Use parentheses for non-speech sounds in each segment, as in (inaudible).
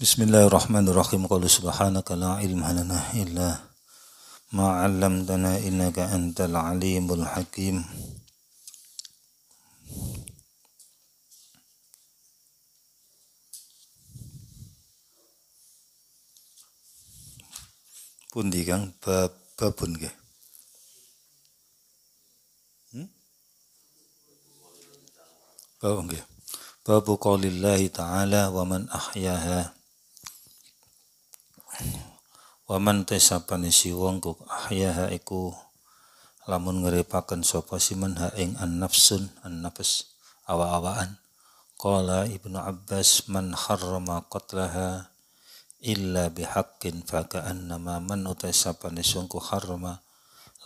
Bismillahirrahmanirrahim. Qul subhanaka la ilma lana illa ma dana innaka antal alimul hakim. Pundi kang bab babun nggih. Hmm? Bab nggih. Babu qaulillahi ta'ala wa man ahyaha Waman tesapane si wong ahya ha iku lamun ngeripaken sapa siman ha ing an-nafsun an-nafs awa-awaan. Qala Ibnu Abbas man harrama qatlaha illa bihaqqin fa ka'annama man utasapane sungku harrama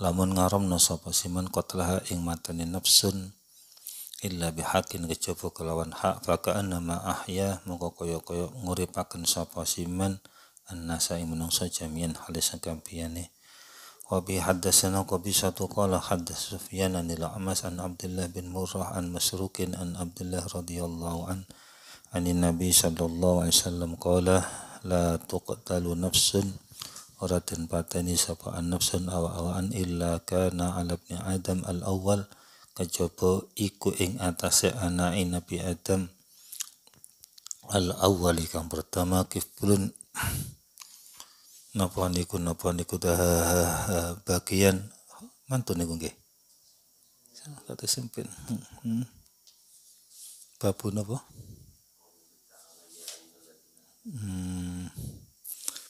lamun ngaramna sapa siman qatlaha ing matane nafsun illa bihaqqin kecoba kelawan hak fa ka'annama ahya mongko kaya-kaya nguripaken sapa siman annasa sa jamian halis agampiani wabi haddasana kobi satu kala haddas sufyan anil amas an abdillah bin murrah an masrukin an abdillah radhiyallahu an ani nabi sallallahu alaihi Salam kala la tuqtalu nafsun ora den pateni sapa an nafsun awa awaan illa kana ala ibni adam al awal kajaba iku ing atase anake nabi adam al awali kang pertama kifulun napa niku napa niku dah bagian mantun niku nggih kata sempit hmm. hmm. babu napa hmm.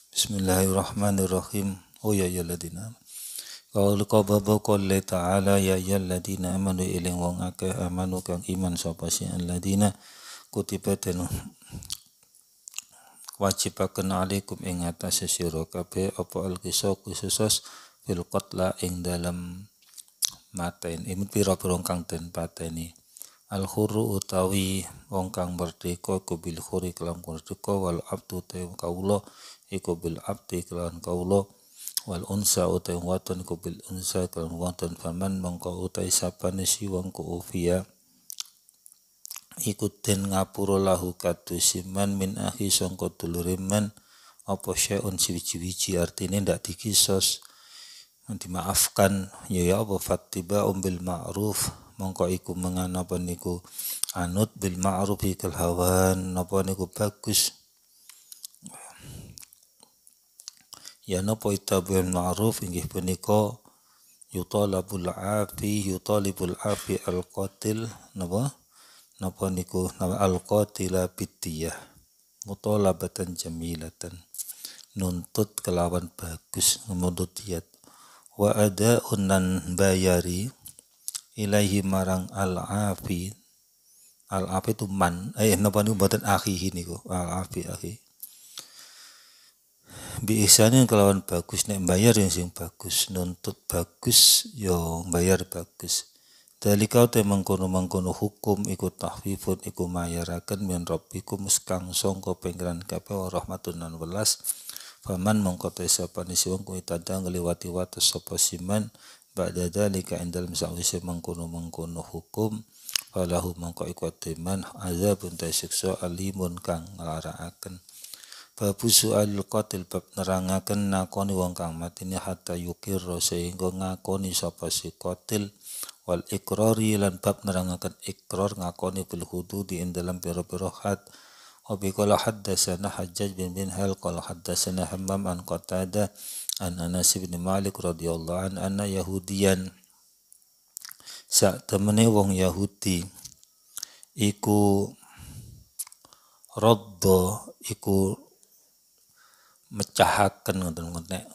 Bismillahirrahmanirrahim oh ya ya ladina Qaul qababa leta ta'ala ya ya ladina amanu ilang wong akeh amanu kang iman sapa sing ladina kutiba den wajibaken alaikum ing atase sira kabeh apa alqisa khususos fil qatla ing dalem maten imun pira-pira kang den pateni al khuru utawi wong kang merdeka iku bil khuri kelan merdeka wal abdu te kaula iku bil abdi kelan kaula wal unsa utai waton ku bil unsa kelan waton faman mongko utai sapane si wong ku ufia iku den ngapura lahu kadusiman min ahi sangka duluriman apa syaun sewiji-wiji artine ndak dikisos dimaafkan ya ya apa fatiba umbil ma'ruf mongko iku mengan apa niku anut bil ma'ruf ikal hawan apa niku bagus ya napa bil ma'ruf inggih punika yutalabul afi yutalibul afi al qatil napa napa niku nama qatila bidiyah mutalabatan jamilatan nuntut kelawan bagus menuntut yat wa ada unan bayari ilahi marang al afi al afi itu man eh napa niku buatan akhihi niku al afi akhi bi ihsanin kelawan bagus nek bayar yang sing bagus nuntut bagus yo ya bayar bagus kau te mengkono-mengkono hukum ikut tahfifun ikut mayaraken min rabbikum kang songko pengiran kabeh rahmatun nan welas faman mongko te sapa nisi wong watas tadang ngliwati wates sapa siman ba'da dalika indal sawise mengkono-mengkono hukum falahu mongko iku teman azabun ta siksa alimun kang nglarakaken Babu su'alil qatil bab nerangaken nakoni wong kang matine hatta yukir sehingga ngakoni sapa si qatil wal ikrori lan bab nerangaken ikror ngakoni bil hududi ing dalam pira-pira had wa bi qala haddatsana Hajjaj bin bin Hal qala haddatsana Hammam an Qatada an Anas bin Malik radhiyallahu an anna yahudiyan sa temene wong Yahudi iku roddo iku mecahaken ngoten-ngoten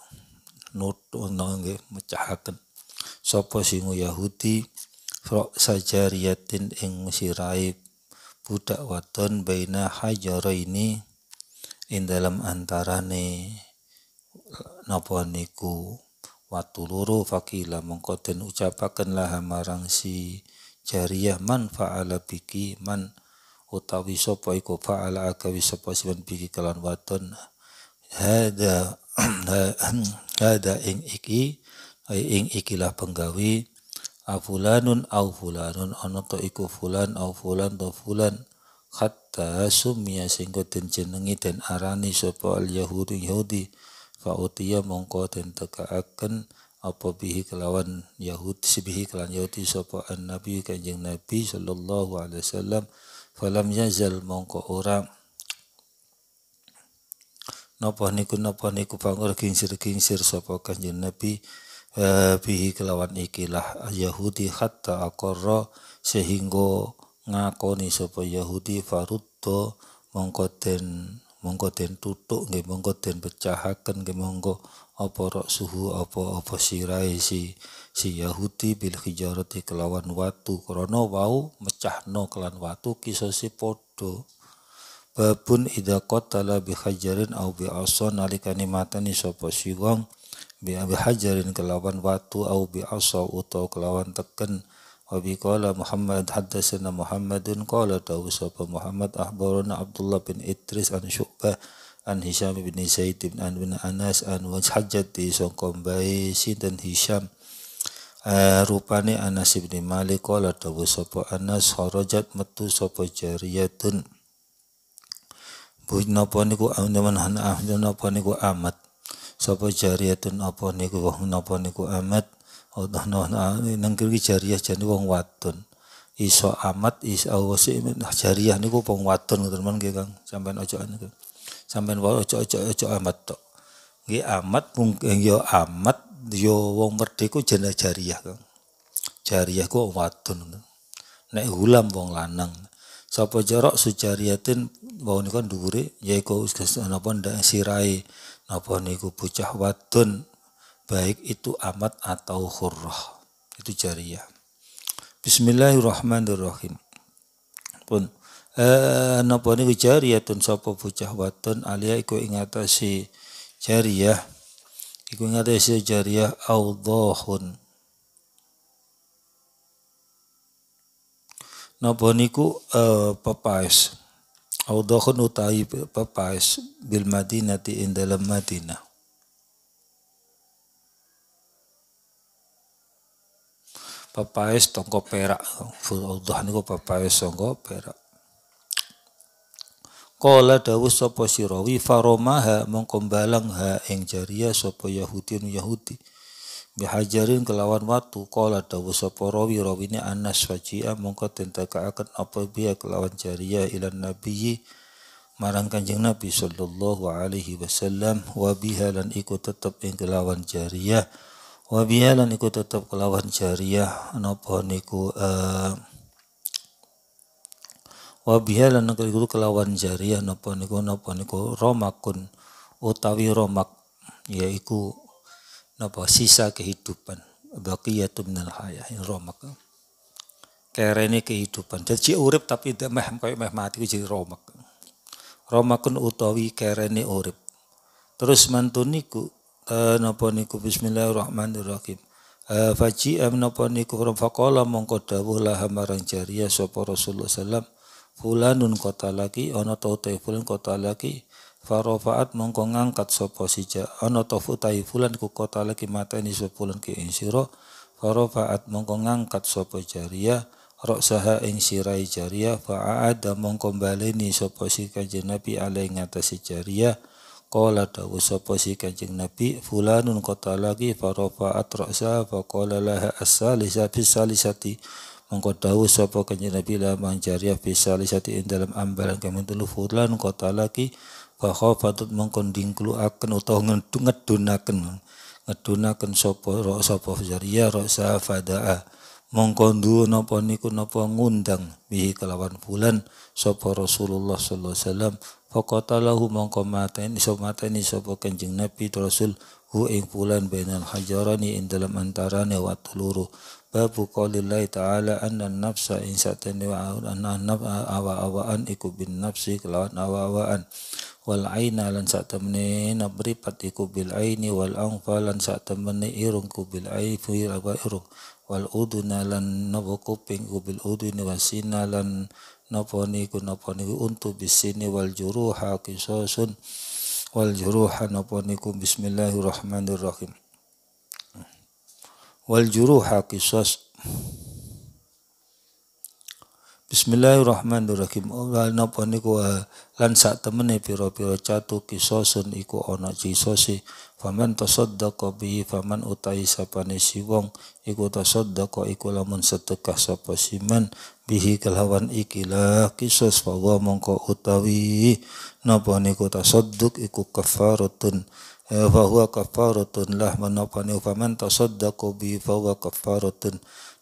nut nggih mecahaken sapa simu Yahudi frok sajariyatin ing sirai budak wadon baina ini, ing dalam antarane napa niku watu loro fakila mengko den ucapaken laha marang si jariyah man fa'ala biki man utawi sapa iku fa'ala akawi sapa siman biki kalan wadon (clears throat) hada hada ing iki ing ikilah penggawi afulanun au fulanun ana to iku fulan au fulan to fulan hatta sumia den jenengi den arani sapa al yahudi yahudi fa utiya mongko den tekaaken apa bihi kelawan yahudi sibihi kelawan yahudi sapa an nabi kanjeng nabi sallallahu alaihi wasallam falam yazal mongko orang Nopo niku nopo niku pangor kingsir kingsir sopo kanjeng Nabi Eh, bihi kelawan ikilah Yahudi hatta akorro sehingga ngakoni sapa Yahudi faruddo mongkoten mongkoten tutuk nggih mongkoten pecahaken nggih mongko apa rok suhu apa apa sirai si si Yahudi bil hijarati kelawan watu krana wau mecahno kelan watu kisose podo babun ida kotala bi hajarin au bi asan nalikane mateni sapa si wong bi abi hajarin kelawan watu au bi asa utau kelawan teken wa bi qala Muhammad haddatsana Muhammadun qala tau sapa Muhammad ahbarana Abdullah bin Idris an Syu'bah an Hisham bin Zaid bin an bin Anas an waj hajjati sangkom bae sinten Hisham eh, rupane Anas bin Malik qala tau sapa Anas kharajat metu sapa jariyatun Buj napa niku amun napa niku amat sapa jariyatun apa niku wong napa niku amat Allah nang kiri jariyah jadi wong wadon iso amat iso awasi jariyah niku wong wadon teman nggih Kang sampean ojo niku sampean wae ojo ojo ojo amat tok nggih amat mungkin yo amat yo wong merdeka jeneng jariyah Kang jariyah ku wong wadon nek hulam wong lanang sapa jorok sujariyatin wau niku dhuwure yaiku napa ndak sirai apa niku bocah wadon baik itu amat atau hurrah. Itu jariah. Bismillahirrahmanirrahim. Pun eh napa niku tun sapa bocah wadon alia iku ingatasi jaria. jariyah. Iku ing atase jariyah audhahun. Napa niku eh, pepaes Audahun utahi papais bil madinati in dalam Madinah. Papais tongko perak. Ful audah niku papais tongko perak. Kala dawuh sopo sirawi faromaha mengkombalang ha ing sopo yahudi nu Yahudi. Yahudi bihajarin kelawan watu kola dawu sapa rawi rawine Anas faji'a mongko tentakaken apa biya kelawan jariah ilan nabiyyi marang kanjeng Nabi sallallahu alaihi wasallam wa biha lan iku tetep ing kelawan jariah wa biha lan iku tetep kelawan jariah napa niku uh, wa biha lan iku kelawan jariah napa niku napa niku romakun utawi romak yaiku napa sisa kehidupan baqiyatun minal hayah yang romak kerene kehidupan jadi urip tapi tidak meh kau meh mati jadi romak romakun utawi kerene urip terus mantuniku niku eh, napa niku bismillahirrahmanirrahim Fajr eh, faji napa niku faqala mongko dawuh lah marang jariya sapa Rasulullah sallallahu fulanun kota lagi ana ta fulan kota lagi Farofa'at mongko ngangkat sapa sija ana tofu tahi fulan ku kota lagi mateni sepulan ki ing sira farofa'at mongko ngangkat sapa jariyah roksaha ing sirai jariyah ada mongko baleni sapa si kanjeng Nabi ale ngatasi jariyah Qala dawu sapa si kanjeng Nabi fulanun kota lagi farofa'at fa kola laha as-salisa bisalisati mongko dawu sapa kanjeng Nabi la mang jariyah ing dalam ambalan kamun fulan kota lagi wa khafatut mongkon akan utawa ngedunaken ngedunaken sopo ro sopo jaria ro safadaa mongko duwe napa niku nopo ngundang bihi kelawan bulan sopo Rasulullah sallallahu alaihi wasallam faqatalahu mongko mateni sapa mateni sapa Kanjeng Nabi Rasul hu ing bulan benal hajarani ing dalam antara wa teluru babu qaulillahi ta'ala anna nafsa insa satani wa anna awa-awaan ikubin bin nafsi kelawan awa-awaan awa awaan wal aina lan sak temene nabri iku bil aini wal anfa lan sak temene irung ku bil aifi apa irung wal uduna lan napa kuping ku bil uduni wasina lan napa niku napa untu bisini wal juruha kisasun wal juruha naponi niku bismillahirrahmanirrahim wal juruha kisas Bismillahirrahmanirrahim. Lan napa niku eh, lan sak temene pira-pira catu kisosun iku ana jisose. Faman tasaddaqa bihi faman utai sapane si wong iku tasaddaqa iku lamun sedekah sapa siman bihi kelawan ikilah kisos bahwa mongko utawi napa niku tasadduk iku kafaratun eh, Bahwa kafaratun lah menapa niku faman tasaddaqo bihi bahwa kafaratun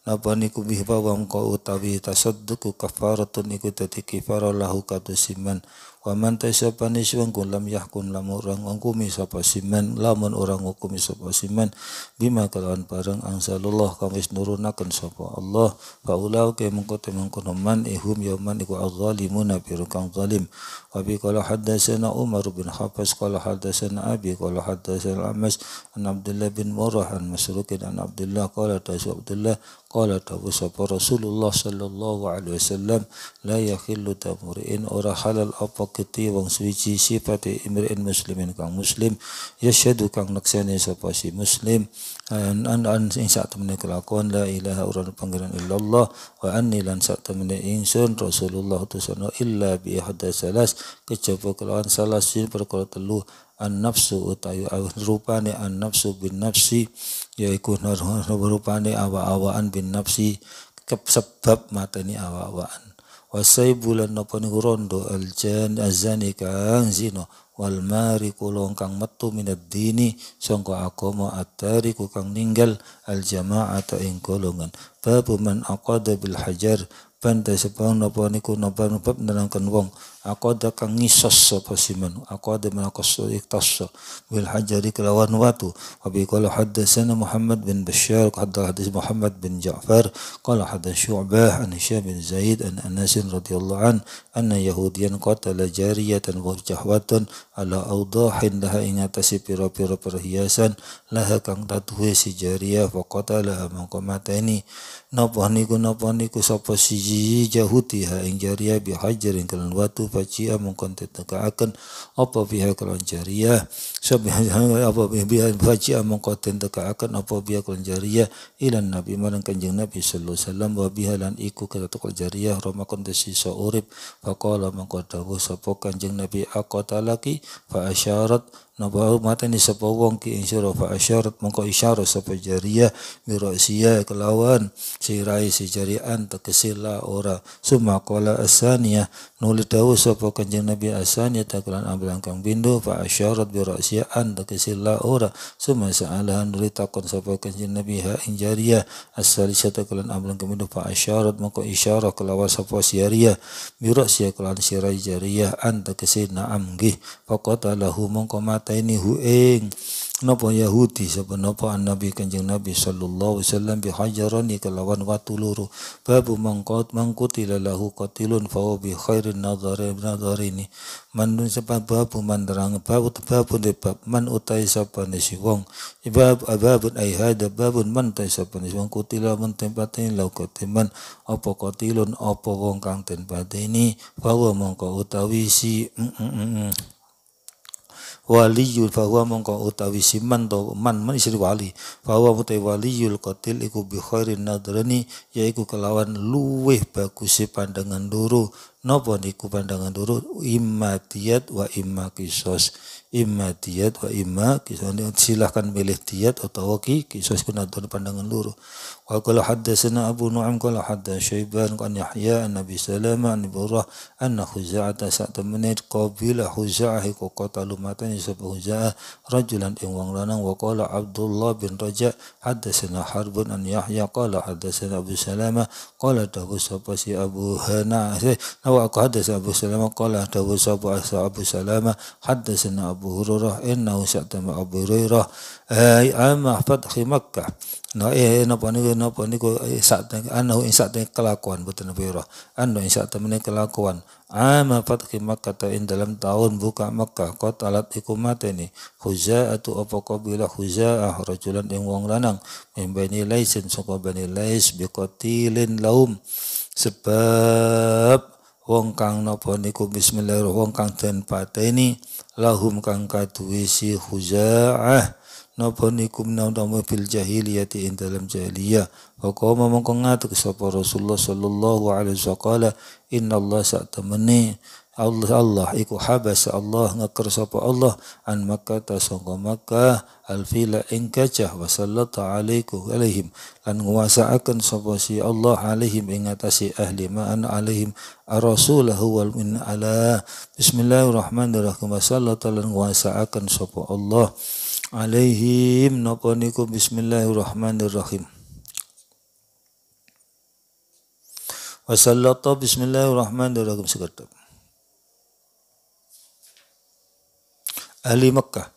apa niku bihba kau utawi tasadduku kafaratun iku dadi kifara lahu kadusiman wa man tasapani sewangku lam yahkum lam orang ngukumi sapa siman lamun orang ngukumi sapa siman bima kalauan bareng angsalullah kang wis nurunaken sapa Allah faula ke mengko temengko man ihum yaman iku azzalimuna biru kang zalim wa bi hadasena Umar bin Hafiz kalau haddatsana Abi kalau hadasena Amas an Abdullah bin Murrah an Masruq an Abdullah tadi Abdullah Qala tabu sapa Rasulullah sallallahu alaihi wasallam la yakhillu tamri'in ora halal apa keti wong suci sifate imri'in muslimin kang muslim yasyhadu kang naksani sapa si muslim an an, an ing sak temene kelakon la ilaha ora pangeran illallah wa anni lan sak temene ingsun Rasulullah tu sono illa bi ihdasalas kejaba kelawan salah sin perkara telu an-nafsu utawi rupane an-nafsu bin nafsi yaiku rupane awa-awaan bin nafsi sebab mateni awa-awaan wasai bulan napa niku rondo aljan azani kang zino wal mari kulong kang metu minad dini sangka agama atari kang ninggal al jama'ata ing golongan babu man aqada bil hajar Pantai sepang napa niku napa napa nerangkan wong aqada kang ngisos sapa siman aqada menaka sadiq tassa hajari kelawan watu habi kalau qala Muhammad bin Bashar qala hadis Muhammad bin Ja'far kalau hadas Syu'bah an Hisyam bin Zaid an anasin radhiyallahu an anna yahudiyan qatala jariyatan dan jahwatan ala awdahin laha ingatasi piro piro perhiasan laha kang tatuhi si jariyah wa lah laha ini napa niku napa niku sapa si jahuti ha ing jariyah bi hajarin watu bajiah mungkin akan apa pihak kelawan Subhanallah (laughs) apa biha faji'a mengkotin akan apa biha kul jariyah ilan nabi marang kanjeng nabi sallallahu alaihi wasallam wa biha lan iku kata kul jariyah romakon desi urip faqala mengko sapa kanjeng nabi aqatalaki fa asyarat Nabahu mata ni sapa wong ki insyara fa asyarat mengko isyara sapa jariyah mirasiya kelawan sirai si jarian tekesila ora summa qala asaniyah nuli dawuh sapa kanjeng nabi asaniyah takulan amblang kang bindo fa asyarat bi sya'an tegesi la ora summa sa'alaha nuli takon sapa kanjeng nabi ha ing Asal as kelan amlan kemudu fa asyarat maka isyarat kelawas sapa syariyah biro siya kelan sirai jariyah an kesi na'am nggih faqata lahu mongko mataini ini Nopo Yahudi sapa An Nabi Kanjeng Nabi sallallahu alaihi wasallam Hajarani kelawan watu Watuluru babu mangkot mangkuti lalahu qatilun fa bi khairin nadhari nadharini man sapa babu mandrang babu babu de bab man utai sapa ne si wong ibab ababun ai hada babun man utai sapa ne wong kutila man tempatin lau kutiman apa qatilun apa wong kang ini fa mongko utawi si mm, mm, mm, mm waliyul bahwa mongko utawi siman to man man istri wali bahwa utai waliyul qatil iku bi khairin nadrani yaiku kelawan luweh bagusi pandangan duru. Nopo niku pandangan dulu imma wa imakisos kisos. wa imakisos kisos. Silahkan milih tiat atau ki kisos kuna pandangan dulu. Wa qala haddatsana Abu Nu'aim kalau haddatsana Syaiban kan Yahya an Nabi Salama an Burrah anna Khuza'ata sa'ta menit qabila Khuza'ah ku qatalu matani sapa Khuza'ah rajulan ing wong lanang wa Abdullah bin Raja haddatsana Harbun an Yahya kalau haddatsana Abu Salama qala dahus apa si Abu Hana Wa aku hadis Abu Salama Kala Dawu Sabu Asa Abu Salama Haddasina Abu Hurairah Inna Usyatama Abu Hurairah Hai Amma Fadhi Makkah No eh iya, iya, napa niku napa niku iya, sakte anu sakte kelakuan boten napa Hurairah anu sakte meneh kelakuan amma fatki makkah ta in dalam tahun buka makkah kot alat iku mateni khuza'atu apa qabila khuza'ah rojulan ing wong lanang membeni laisen saka bani lais biqatilin laum sebab wong kang napa niku bismillahirrahmanirrahim wong kang den pateni lahum kang kaduwe si khuzaah napa niku menawa fil jahiliyati ing dalam jahiliyah Fakoma mongko ngatuk sapa Rasulullah sallallahu alaihi wasallam inna Allah sak temene Allah Allah iku habas Allah ngeker sapa Allah an Makkah ta sangga Makkah alfila ing gajah wa sallata alaiku alaihim lan nguasaaken sapa si Allah alaihim ing ahlima ahli ma'an alaihim ar-rasulahu wal min ala bismillahirrahmanirrahim wa sallata lan nguasaaken sapa Allah alaihim napa niku bismillahirrahmanirrahim sallata bismillahirrahmanirrahim sekedap ahli Mekah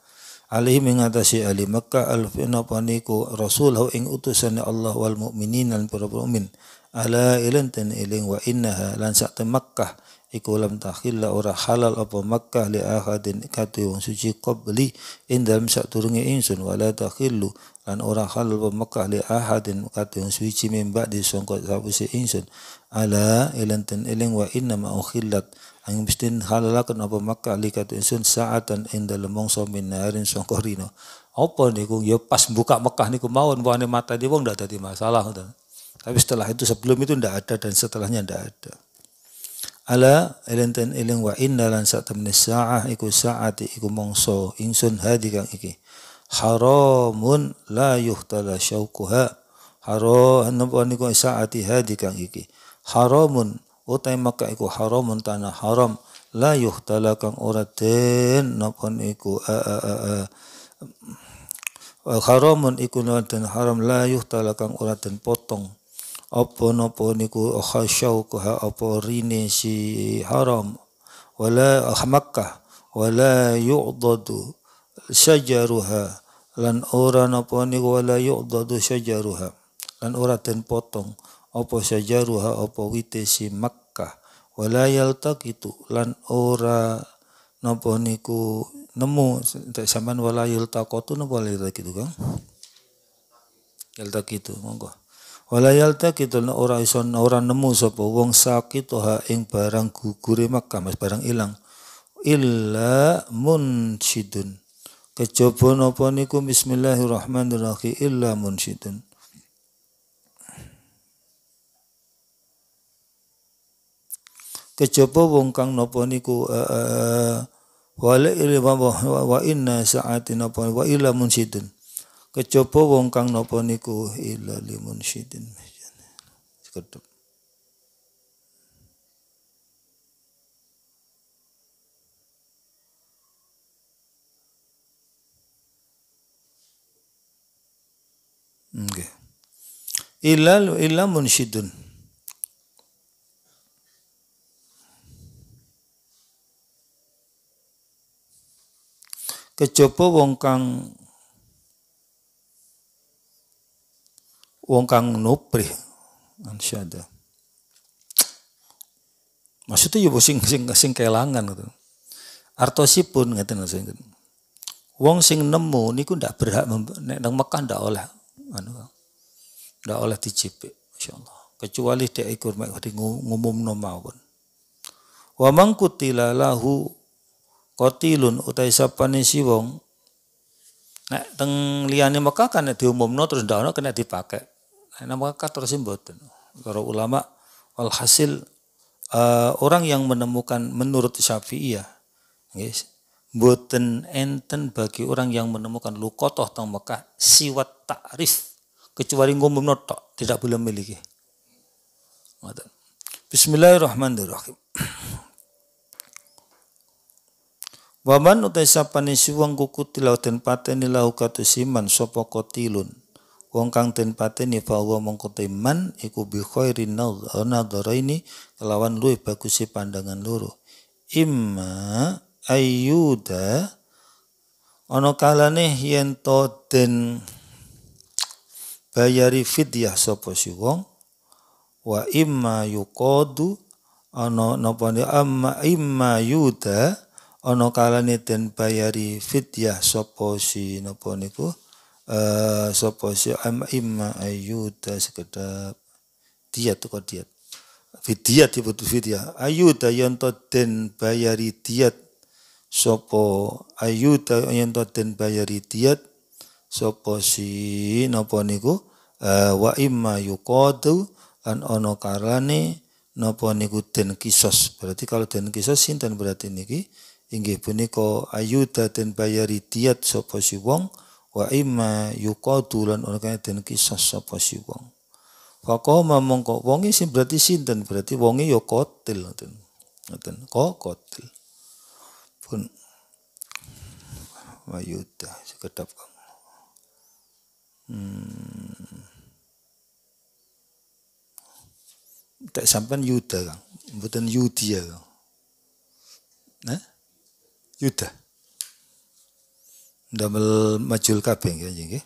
alaihi mengatasi ahli Mekah alfina paniku rasulahu ing utusan Allah wal mukminin dan para mukmin ala ilan ten iling wa innaha lan sak Makkah iku lam takhilla ora halal apa Makkah li ahadin kate yang suci qabli ing dalem sak insun ingsun wala takhillu lan ora halal apa Makkah li ahadin kate yang suci membak disangka sapuse insun ala ilan ten iling wa inna ma Ang halala kan apa maka alikat insun saatan inda so minarin so songkorino. Apa nih kung yo pas buka Mekah nih mawon buahnya mata di wong tidak ada masalah. Tapi setelah itu sebelum itu ndak ada dan setelahnya ndak ada. Ala elenten eleng wa inna lan sa temne saah iku saati iku mongso insun hadi kang iki. Haramun la yuhtala syauquha. Haro nampuan niku saati hadi kang iki. Haramun utai maka iku haram tanah haram la yuhtala kang ora den nopon iku a a a, a. haramun iku dan haram la yuhtala kang ora den potong apa napa niku khasyau kuha apa rine si haram wala Makkah wala yu'dadu syajaruha lan ora napa niku wala yu'dadu syajaruha lan ora den potong apa syajaruha apa wite si Makkah tak itu, lan ora nopo niku nemu sampean nopo yaltaqatu napa itu Kang itu, monggo itu lan ora ison, ora nemu sopo wong sakit toh ing barang gugur Makkah mas barang ilang illa munsidun Kecobon nopo niku bismillahirrahmanirrahim illa munsidun Kecopo wong kang nopo niku eh, eh, eh, wa wa inna sa'atin nopo wa ila munsidin kejaba wong kang nopo niku ila limun sidin sekedap Okay. Ilal ila munsyidun. kejaba wong kang wong kang nuprih ansyada maksudnya yo ya sing sing sing kelangan gitu artosipun ngeten sih? wong sing nemu niku ndak berhak nek nang Mekah ndak oleh anu ndak oleh dijipik masyaallah kecuali dia ikut mek ngumum nomawon. wa man lahu kotilun utai sapane si wong nek teng liyane Mekah kan diumumno terus ndak ono kena dipakai nek nang Mekah terus mboten para ulama walhasil uh, orang yang menemukan menurut Syafi'iyah yes, boten enten bagi orang yang menemukan lukotoh teng Mekah siwat takrif kecuali ngumum notok tidak boleh memiliki Bismillahirrahmanirrahim Waman utai sapa si wong ten tilau den pateni lahu katusiman sapa kotilun. Wong kang den pateni fa wa mongko teman iku bi khairin ini kelawan luwih bagusi pandangan loro. Ima ayuda, ono kalane hien to den bayari fidyah sopo siwang. wa imma yukodu, nopo ni ama ima yuda ana kalane den bayari fidyah sapa si napa niku eh sapa si am imma ayuta sekedap tuh kok dia fidyah disebut fidyah ayuda yen to den bayari diat sapa ayuta yen to den bayari diat sapa si napa niku eh, wa imma yuqadu an ana kalane napa niku den kisos berarti kalau den kisos sinten berarti niki inggih punika ayuda dan bayari diat sapa si wong wa imma yuqadu lan ora den kisah sapa si wong faqama mongko wonge sing berarti sinten berarti wonge ya kotil ngoten ngoten kok kotil pun ayuda sekedap kamu hmm. tak sampan yuda kang mboten yudia kang nah Yuda. Damel majul kabeh nggih nggih.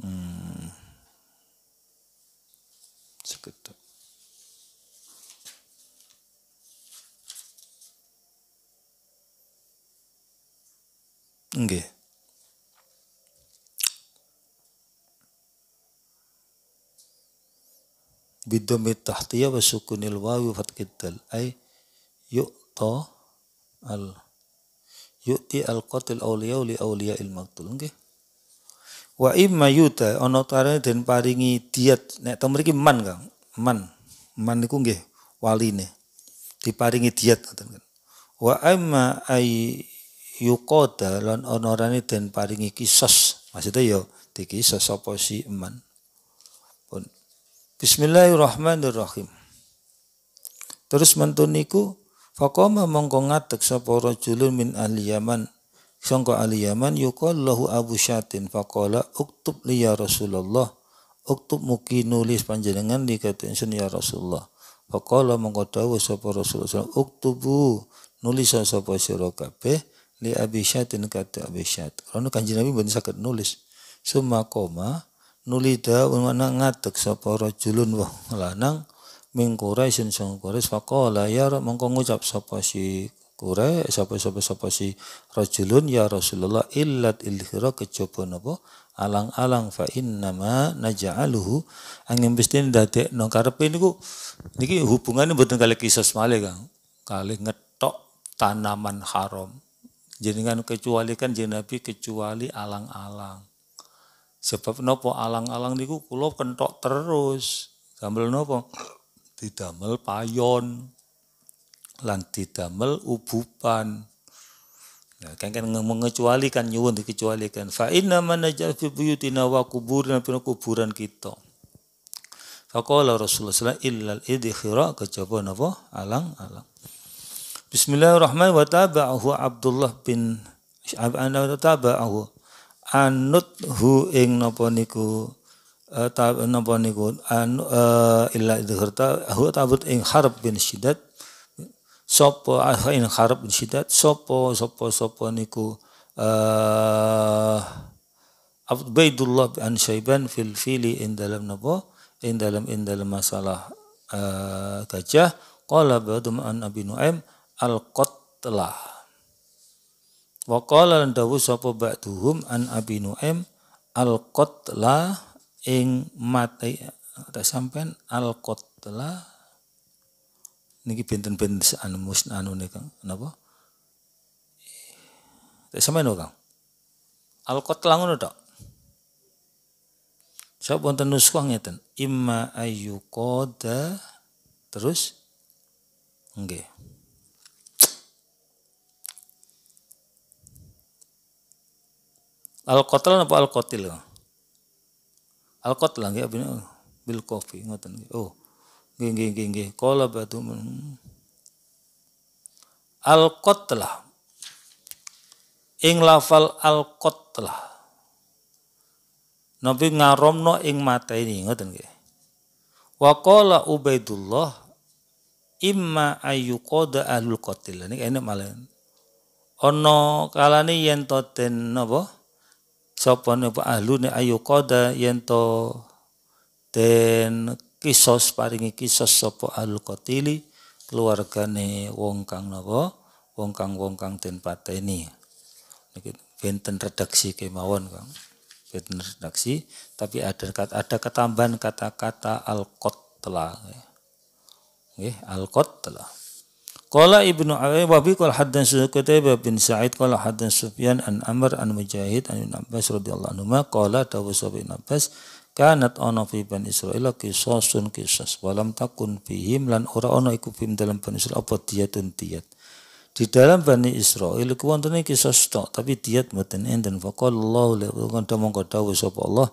Hmm. Seketuk. Nggih. bidomi e tahtiyah wa sukunil wawi fatkiddal ay yu'ta al yu'ti al-qatil awliya li awliya il maktul Okay. wa imma yuta ono tarane den paringi diat nek to mriki man Kang man man niku nggih waline diparingi diat ngoten kan wa imma ay yuqata lan ono rani den paringi kisos maksudnya yo ya, dikisos sapa si man pun Bismillahirrahmanirrahim terus mentuniku Fakoma mongko ngatek sapa rajulun min ahli Yaman sangka ahli Yaman yuqallahu Abu Syatin faqala uktub li ya Rasulullah uktub muki nulis panjenengan dikata insun ya Rasulullah faqala mongko dawuh sapa Rasulullah uktubu nulis sapa sira kabeh li Abi Syatin kata Abi Syat karena kanjeng Nabi ben saged nulis summa koma nulida mana ngatek sapa rajulun wong lanang min Quraisyin sang Quraisy faqala ya mongko ngucap sapa si Quraisy sapa sapa sapa si rajulun ya Rasulullah illat ilhira kecoba napa alang-alang fa ma naj'aluhu angin bestin dadekno karepe niku niki hubungane mboten kali kisah semale Kang kali ngetok tanaman haram jenengan kan jenabi kecuali alang-alang sebab nopo alang-alang niku kula kentok terus gamel nopo didamel payon lan didamel ububan Nah, kan kan mengecualikan nyuwun dikecualikan. Fa inna man fi buyutina wa kuburina pina kuburan kita. Faqala Rasulullah sallallahu illal idkhira kejaba napa alang-alang. Bismillahirrahmanirrahim wa tabahu Abdullah bin Abu Anwar tabahu hu ing napa niku Eh, napa niku an eh, illa dzhurta hu tabut ing harb bin Sopo, sapa ah, in harb bin syidat Sopo, sopo, sopo niku eh, Abdullah bin Syaiban fil fili in dalam nabo in dalam in dalam masalah gajah qala ba'dum an abi nuaim al qatla wa qala lan dawu sapa ba'duhum an abi nuaim al qatla ing mate sampean al qatla niki pinten-pinten anu musna anu Kang napa tak sampean Kang al qatla ngono tok Saya wonten nuskah ngeten imma koda terus nggih Al-Qatil napa Al-Qatil? alkot lah nggih bil kopi ngoten oh geng-geng-geng, oh, geng kola batu hmm. alkot lah ing lafal alkot lah Nabi ngaromno ing mata ini ngoten nggih wa qala Ubaidullah imma koda alul kotil ini enak malah Ono kalani yen toten, naboh sapa napa ahlune ayu koda yento to den kisos paringi kisos sopo ahlul qatili keluargane wong kang napa wong kang wong kang den pateni niki benten redaksi kemawon Kang benten redaksi tapi ada ada ketambahan kata-kata al-qatla nggih al-qatla Qala Ibnu Abi wa bi qala haddan Qutaibah bin Sa'id qala haddan Sufyan an Amr an Mujahid an Ibn Abbas radhiyallahu anhu ma qala dawu Ibn Abbas kanat ana fi ban Israil qisasun qisas walam takun fihim lan ora ana iku fi dalam ban Israil apa diyatun diyat di dalam Bani Israel ku wontene kisah stok tapi diat mboten enten faqallahu la mongko dawuh sapa Allah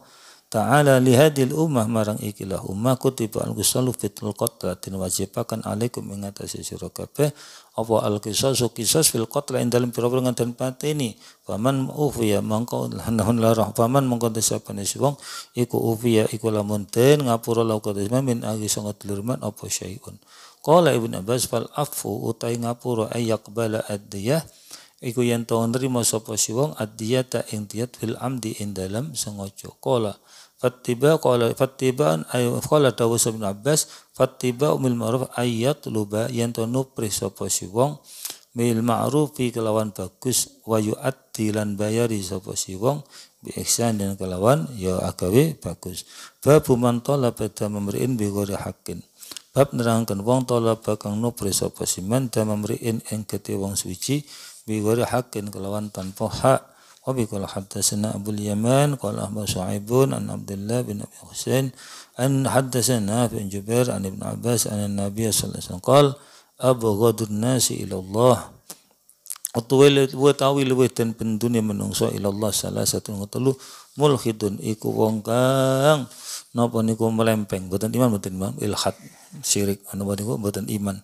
ta'ala lihadil ummah marang ikilah ummah kutiba al-qisalu fitul qatlatin wajibakan alaikum ingatasi sirah kabeh apa al-qisasu kisas fil qatla in dalam pira-pira ngadan pateni paman ufiya mangkau lahanahun larah paman mangkau tisabani wong iku ufiya iku lamun den ngapura lau kadesma min agi sangat lirman apa syai'un kola ibn abbas fal afu utai ngapura bala ad-diyah iku yang tahu nerima sopa siwong wong ad-diyata ing diyat fil amdi in dalam sengocok. qala Fattiba qala fattibaan ayu qala Dawus bin Abbas fattiba umil ma'ruf ayat luba yang to sapa si wong bil ma'rufi kelawan bagus wa yu'addi lan bayari sapa si wong bi ihsan dan kelawan ya agawe bagus babu man talaba tamrin bi ghairi haqqin bab nerangkan wong talaba kang nupri sapa ta tamrin ing kete wong suci bi ghairi haqqin kelawan tanpa hak Abi kalau hatta sana Abu Yaman, kalau Abu Sa'ibun, an Abdullah bin Abi Husain, an hatta sana bin Jubair, an Ibn Abbas, an Nabi Sallallahu Alaihi Wasallam. Kal Abu Ghadir Nasi ilallah. Utwe lewe tawi lewe dan pendunia menungso ilallah salah satu ngotelu mulhidun iku wong kang napa niku melempeng boten iman boten iman Ilhat syirik anu boten iman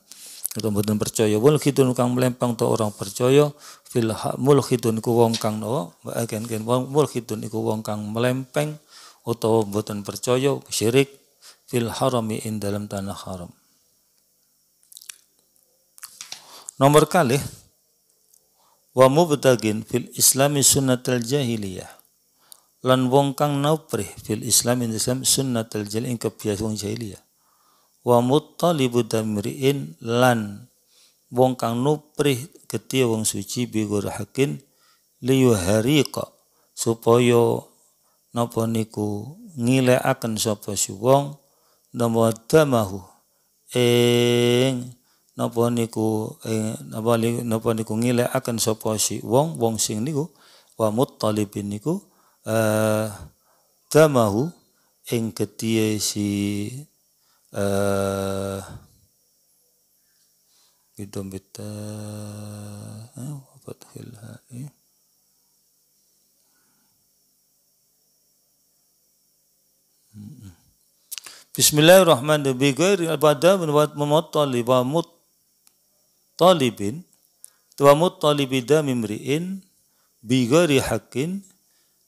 kemudian percaya wal khidun kang melempang to orang percaya fil mul khidun ku wong kang no agen gen wong mul khidun iku wong kang melempeng utawa boten percaya syirik fil harami ing dalam tanah haram nomor kali wa mubtagin fil islami sunnatul jahiliyah lan wong kang nopri fil islami islam sunnatul jahiliyah kebiasaan jahiliyah wa muttalibu damriin lan wong kang nuprih getih wong suci bigur hakin liyuhariqa supaya napa niku ngileaken sapa suwong nama damahu ing napa niku ing napa, napa niku ngileaken sapa si wong wong sing niku wa muttalibin niku eh damahu ing getihe si eh bidom bita eh, fathil ha'i Bismillahirrahmanirrahim. Bi ghairi pada memottali wa mut talibin wa mut talibida mimri'in bi ghairi hakin,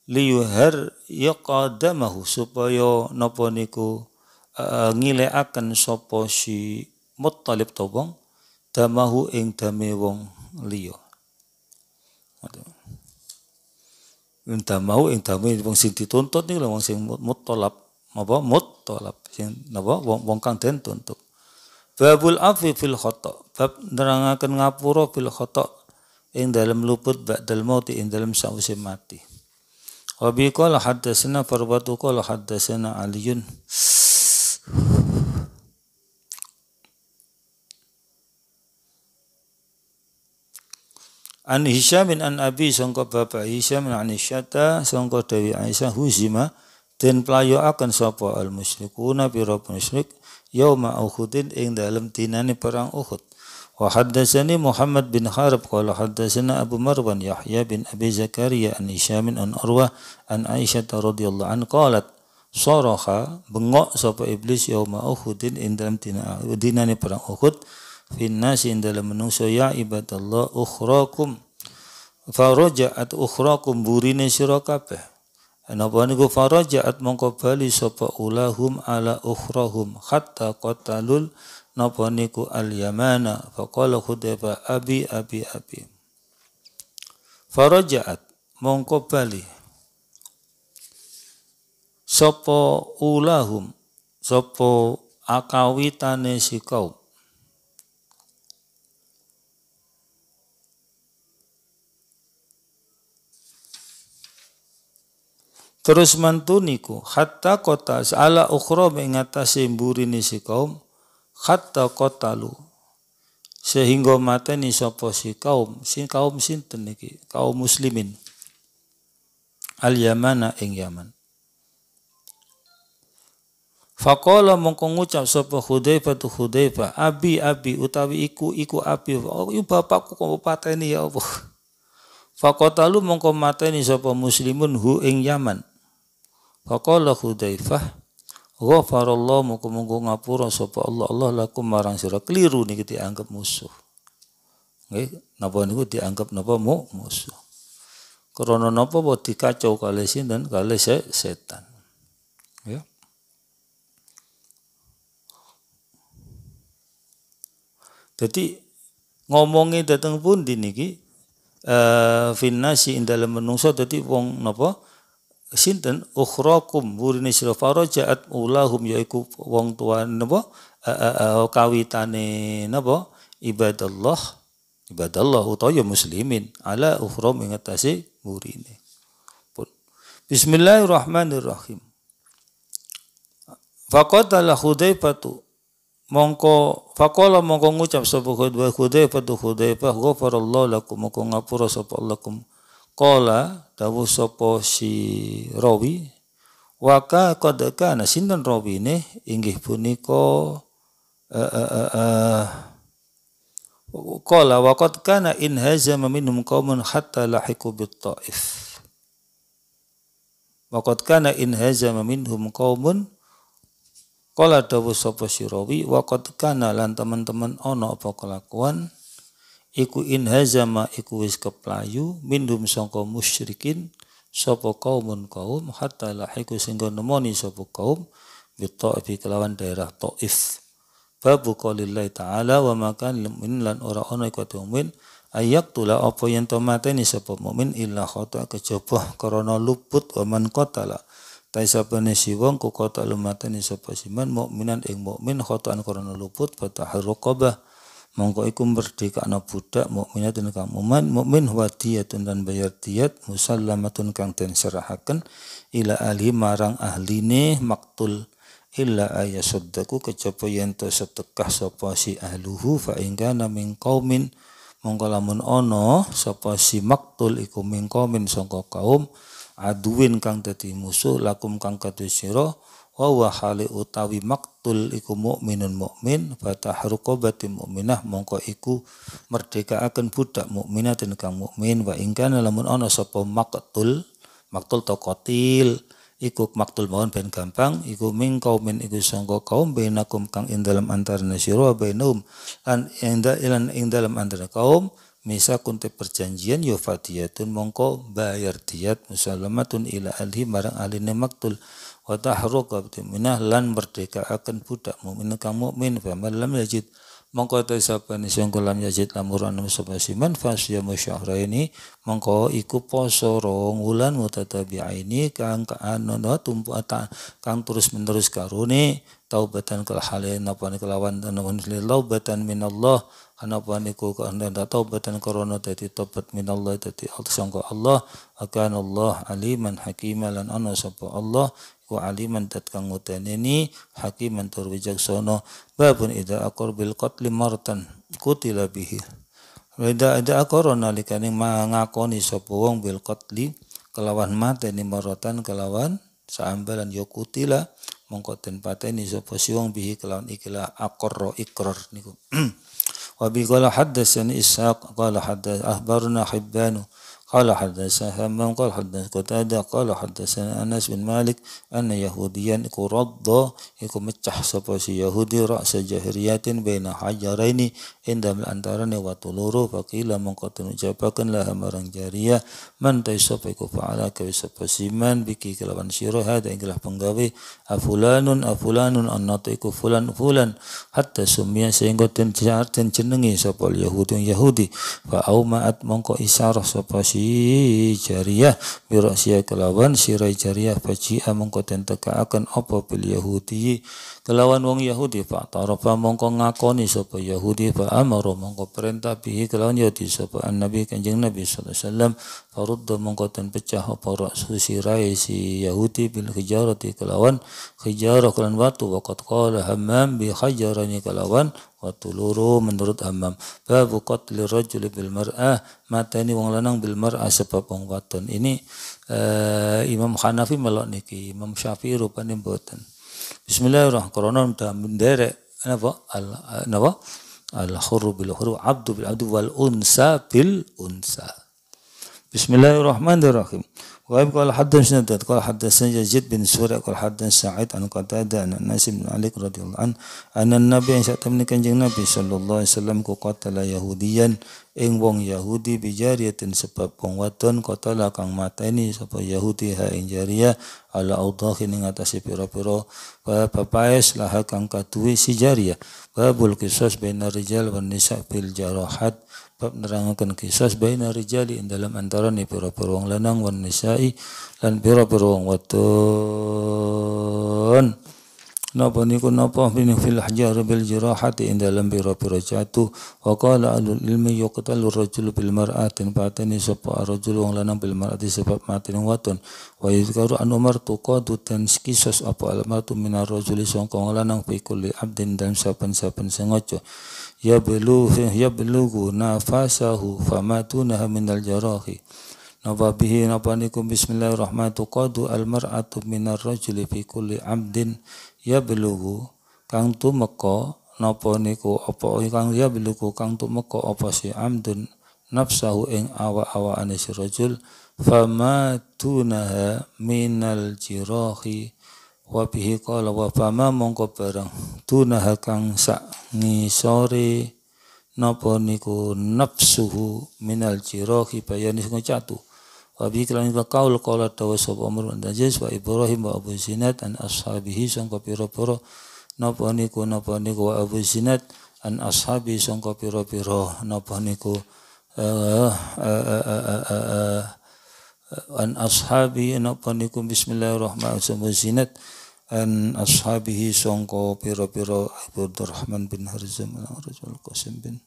liyuhar yaqadamahu supaya naponiku niku Eh, ngileakan ngilekaken sapa si Muttalib to wong damahu ing dame wong liya. Ing damahu ing dame wong sing dituntut niku wong sing muttalab apa muttalab sing napa wong, kang den tuntut. Babul afi fil khata. Bab nerangaken ngapura fil khata ing dalem luput ba'dal mauti ing dalem sawise mati. Wabi bi qala haddatsana Farwatu qala haddatsana Aliun. An Hisham bin An Abi sangka bapa Hisham an Anisyata sangka Dewi Aisyah huzima dan Pelayo akan sapa al musyrikuna pira musyrik yauma Uhudin ing dalam tinani perang Uhud. Wa Muhammad bin Harb qala haddatsana Abu Marwan Yahya bin Abi Zakaria an Hisham an Urwah an Aisyah radhiyallahu an qalat soroha bengok sapa iblis yauma uhudin in dalam dina dinane perang uhud finnasi in dalam menungso ya ibadallah ukhrakum faraja'at ukhrakum burine sira kabeh Napa niku faraja'at mongko bali sapa ulahum ala ukhrahum hatta qatalul napa niku al yamana faqala khudaba abi abi abi faraja'at mongko bali sopo ulahum sopo akawitane si kaum Terus mantuniku hatta kota ala ukhra mengatasi ni si kaum hatta lu sehingga mateni sopo si kaum si kaum sinten iki kaum muslimin al yamana ing yaman Fakola mongko ngucap sapa Hudzaifah tu Hudzaifah, abi abi utawi iku iku abi. Oh, bapakku kok pateni ya Allah. fakota lu mongko mateni sapa muslimun hu ing Yaman. Fakola Hudzaifah, Ghafarallah mongko mongko ngapura sapa Allah Allah lakum marang sira. Keliru kita anggap musuh. Nggih, napa niku dianggap napa mu musuh. krono napa dikacau kalih sinten kalih setan. Jadi ngomongi datang pun di niki uh, eh, finnasi ing dalam menungso dadi wong napa sinten ukhrakum burine sira farajaat ulahum yaiku wong tua napa uh, uh, kawitane napa ibadallah ibadallah utawa ya muslimin ala ukhrom ing atase burine pun bismillahirrahmanirrahim faqatala hudzaifatu mongko fakola mongko ngucap sapa Hudayfa Hudayfa tu Hudayfa ghafarallahu lakum mongko ngapura sopo Allah lakum Kola, dawuh sopo si rawi waka kodaka kana sinten robi inggih punika puniko kola eh uh, eh, uh, eh, uh. Eh, kana in hazama minhum kaumun hatta lahiku bit ta'if Wakot kana in hazama minhum qaumun Kala dawu sapa sirawi wa qad kana lan teman-teman ana apa kelakuan iku hazama iku wis keplayu mindum sangka musyrikin sapa kaumun kaum hatta lahiku sehingga nemoni sapa kaum taif kelawan daerah Taif babu qaulillahi ta'ala wa makan min lan ora ana iku mu'min ayak tula apa yang to mateni sapa mukmin illa khata kejaba karena luput wa man qatala tai sapane si wong ku kota lumatani sapa siman mukminan ing mukmin khotoan karena luput fatahar harokoba mongko iku anak budak mukminatun kang muman mukmin wa diyatun dan bayar diyat musallamatun kang den serahaken ila ahli marang ahline maktul illa ayah kejaba yen to sedekah sapa si ahluhu fa ingkana min qaumin mongko lamun ono sapa si maktul iku min qaumin sangka kaum Aduin kang dadi musuh lakum kang kadhe sira wa wa hali utawi maktul iku mukminun mukmin fatah rukobati mukminah mongko iku merdeka akan budak mukminah dan kang mukmin wa ingkana lamun ana sapa maktul maktul tokotil iku maktul mohon ben gampang iku ming kaumin iku sangka kaum bainakum kang ing dalam antarane sira bainum an ing ing dalam antara kaum Misa kunti perjanjian yufadiyatun ya mongko bayar diat musalamatun ila alhi marang aline maktul wa tahruqa minah lan merdeka akan budak mu'min kang mu'min fa malam yajid mongko ta sapa sing lam yajid lamuran sapa siman fasya musyahraini mongko iku poso rong wulan mutatabiaini kang kaanono tumpu kang terus menerus karuni taubatan kal halen napa kelawan tanun lillah batan minallah Kenapa niku kehendanda taubat dan korona dadi taubat minallah dadi sangka Allah akan Allah aliman hakiman lan ana sapa Allah ku aliman dat kang hakim hakiman tur wijaksana babun ida akor bil qatli martan kutila bihi Weda ada akor nalikane mangakoni sapa wong bil qatli kelawan mateni maratan kelawan saambalan yo ya kutila mongko den pateni sapa siwong bihi kelawan ikilah akor ikror niku (clears throat) وبه قال حدثني إسحاق قال حدث أخبرنا حبان قال حدثنا همام قال حدثنا قتادة قال حدثنا أنس بن مالك أن يهوديا iku radda iku mecah sapa si Yahudi ra'sa jahiriyatin baina hajarani indam antarane watu loro faqila mongko den ucapaken lah marang jariyah man ta sapa iku fa'ala ka sapa siman biki kelawan sira hada ingklah penggawe afulanun afulanun anata iku fulan fulan hatta sumia sehingga den jenengi sapa Yahudi Yahudi fa aumaat mongko isyarah sapa si jariah jariyah kelawan sirai jariyah fajia mongko teka akan apa bil yahudi kelawan wong yahudi fa tarofa mongko ngakoni sapa yahudi fa amaro mongko perintah bihi kelawan yahudi sapa nabi kanjeng nabi sallallahu alaihi wasallam farudda mongko ten pecah apa rasu sirai si yahudi bil hijarati kelawan hijarah kelawan watu waqad qala hammam bi hajarani kelawan wa tuluru menurut Hamam. Babu qatli rajuli bil mar'ah mateni wong lanang bil mar'ah sebab wong wadon. Ini eh, Imam Hanafi melok niki, Imam Syafi'i rupane mboten. Bismillahirrahmanirrahim dah menderek napa al eh, napa al hurru bil hurru abdu bil abdu wal unsa bil unsa. Bismillahirrahmanirrahim. Wahab kal hadis ini dat kal hadis ini Yazid bin Surah kal hadis Sa'id an kata ada anak Nasi bin Alik radhiyallahu an anak Nabi yang saat temui kanjeng Nabi shallallahu alaihi wasallam ku kata lah Yahudiyan ing wong Yahudi bijariatin sebab wong waton kata lah kang mata ini sebab Yahudi ha ing jaria ala autah ini ngatasi piro piro bapa paes lah kang katui si jaria babul kisos benar rijal wanisa jaro jarohat bab nerangaken kisah baina rijali ing dalam antara ni pira wong lanang wan nisa'i lan pira-pira wong wadon Napa niku napa min fil hajar bil jirahati ing dalam pira-pira jatuh wa qala alul ilmi yuqtalu rajul bil mar'atin fatani sapa rajul wong lanang bil mar'ati sebab matin watun wa yuzkaru an umar tuqadu kisah apa alamatu minar min rajuli sangka lanang fi kulli abdin dalam saben-saben sengaja yablughu yablughu nafasahu min minal jarahi nawabihi nabanikum bismillahirrahmanirrahim al-mar'atu almar'atu minar rajuli fi kulli abdin yablughu kang tumeka napa niku apa kang yablughu kang tumeka apa si amdin? nafsahu ing awa-awaane awa si rajul min minal jarahi wa bihi qala mongko bareng tuna kang sak ngisore napa niku nafsuhu minal jirahi bayani sing catu wabihi bihi kelan kaul qala dawa sapa umur andajes wa ibrahim wa abu zinat an ashabihi sangka kopiro piro napa niku napa niku wa abu zinat an ashabi sangka kopiro piro napa niku eh eh eh eh, eh, eh, eh an ashabi napa niku bismillahirrahmanirrahim zinat an ashabihi songko piro pira Abdurrahman bin Harzam al Qasim bin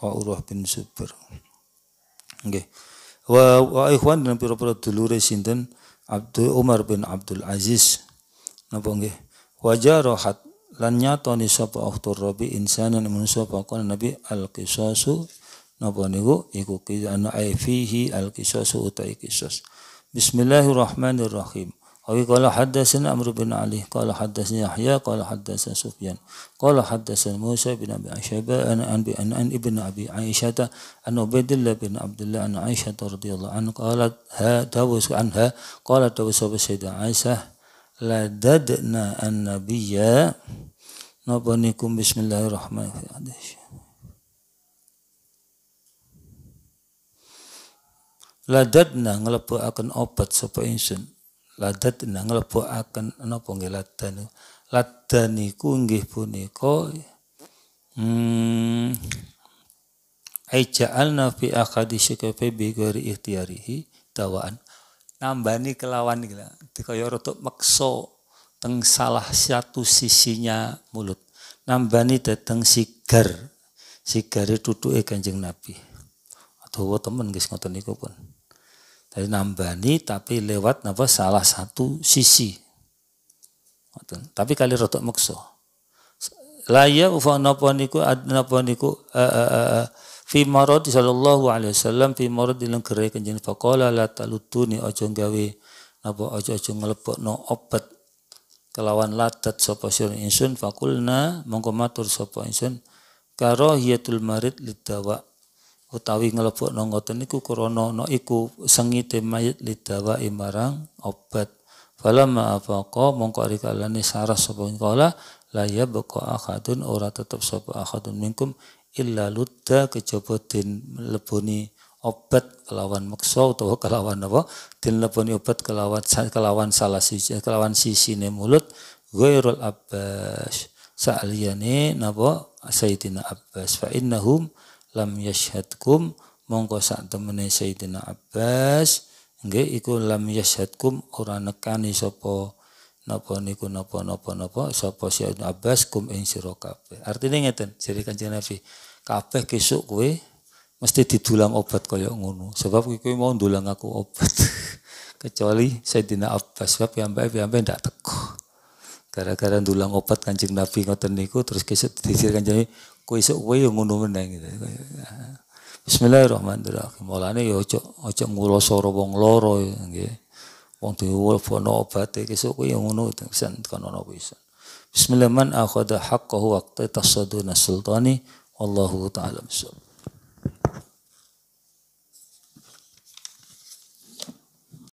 wa Urwah bin Zubair nggih wa wa ikhwan dan piro pira dulure sinten Abdul Umar bin Abdul Aziz napa nggih wajah rohat lan nyatoni sapa Ahtur Rabi insana manusia pakon Nabi al-qisasu napa niku iku anu ai fihi al qisas utai qisas bismillahirrahmanirrahim Awi qala haddatsana Amr bin Ali qala haddatsana Yahya qala haddatsana Sufyan qala haddatsana Musa bin Abi Asyaba an an bi an an ibn Abi Aisyah an Ubaidillah bin Abdullah an Aisyah radhiyallahu anha qalat ha tawus anha qala tawus Sayyidah Aisyah la dadna an-nabiyya napa bismillahirrahmanirrahim ladadna akan obat sopo insun ladadna akan nopo nggih ladani ladani niku nggih punika hmm Aija'alna fi akadi syukafi bi ghairi ikhtiyarihi tawaan nambani kelawan gila dikaya rotok makso teng salah satu sisinya mulut nambani dateng sigar sigare tutuke Kanjeng Nabi. Adawa temen guys ngotot niku pun. Jadi nambani tapi lewat napa salah satu sisi. Tapi kali rotok maksa. Laya ufa napa niku napa niku eh, eh, eh, fi marad sallallahu alaihi wasallam fi marad dilang gerai kanjeng faqala la talutuni aja gawe napa aja aja nglebokno obat kelawan latat sapa sira insun fakulna mongko matur sapa insun karahiyatul marid lidawa utawi ngelebok ngoten niku korono no iku sengite mayit lidawa imarang obat apa kok mongko ari kalane sarah sapa laya beko akadun ora tetep sopo akadun minkum illa ludda kejaba den leboni obat kelawan makso atau kelawan apa den leboni obat kelawan kelawan salah sisi eh, kelawan ne mulut ghairul abbas sa'aliyane napa sayyidina abbas fa innahum lam yashhadkum mongko sak temene Sayyidina Abbas nggih iku lam yashhadkum ora nekani sapa napa niku napa napa napa sapa Sayyidina Abbas kum ing sira kabeh artine ngeten jare Kanjeng Nabi kabeh kesuk kowe mesti didulang obat kaya ngono sebab kowe mau ndulang aku obat (laughs) kecuali Sayyidina Abbas sebab piambai piambai ndak teko gara-gara dulang obat Kanjeng Nabi ngoten niku terus kesuk didisir Kanjeng Kowe isuk kowe yo ngono meneh gitu. Bismillahirrahmanirrahim. Mulane yo ojo ojo ngulosoro wong loro nggih. Wong dhewe ono obate isuk kowe yo ngono pisan tekan ono pisan. Bismillah man akhadha haqqahu waqta tasadduna sultani wallahu ta'ala bisawab.